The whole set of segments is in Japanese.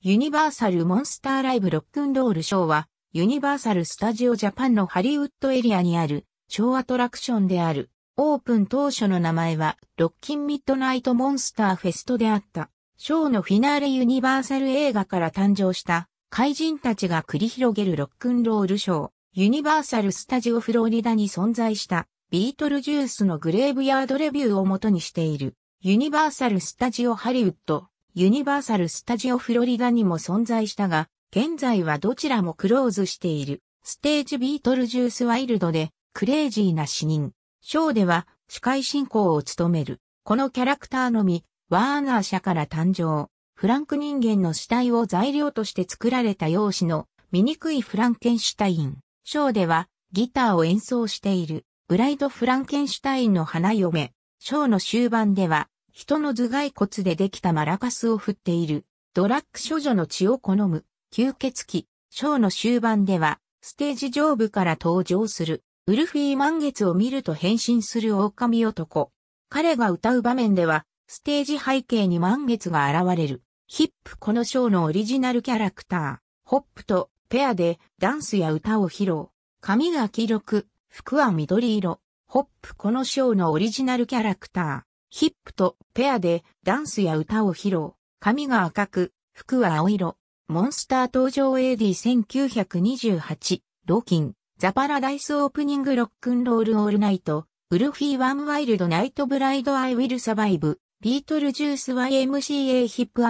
ユニバーサル・モンスター・ライブ・ロックンロール・ショーは、ユニバーサル・スタジオ・ジャパンのハリウッドエリアにある、ショーアトラクションである。オープン当初の名前は、ロッキン・ミッドナイト・モンスター・フェストであった。ショーのフィナーレ・ユニバーサル映画から誕生した、怪人たちが繰り広げるロックンロール・ショー。ユニバーサル・スタジオ・フロリダに存在した、ビートル・ジュースのグレーブヤード・レビューを元にしている、ユニバーサル・スタジオ・ハリウッド。ユニバーサル・スタジオ・フロリダにも存在したが、現在はどちらもクローズしている。ステージビートルジュース・ワイルドで、クレイジーな死人。ショーでは司会進行を務める。このキャラクターのみ、ワーナー社から誕生。フランク人間の死体を材料として作られた容姿の醜いフランケンシュタイン。ショーではギターを演奏しているブライド・フランケンシュタインの花嫁。ショーの終盤では人の頭蓋骨でできたマラカスを振っている、ドラッグ処女の血を好む、吸血鬼、ショーの終盤では、ステージ上部から登場する、ウルフィー満月を見ると変身する狼男。彼が歌う場面では、ステージ背景に満月が現れる。ヒップこのショーのオリジナルキャラクター、ホップとペアでダンスや歌を披露。髪が黄色く、服は緑色。ホップこのショーのオリジナルキャラクター、ヒップとペアでダンスや歌を披露。髪が赤く、服は青色。モンスター登場 AD1928、ロキン、ザパラダイスオープニングロックンロールオールナイト、ウルフィーワンワイルドナイトブライドアイウィルサバイブ、ビートルジュース YMCA ヒップ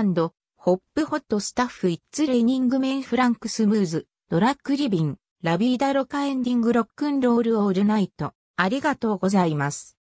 ホップホットスタッフイッツレイニングメンフランクスムーズ、ドラッグリビン、ラビーダロカエンディングロックンロールオールナイト。ありがとうございます。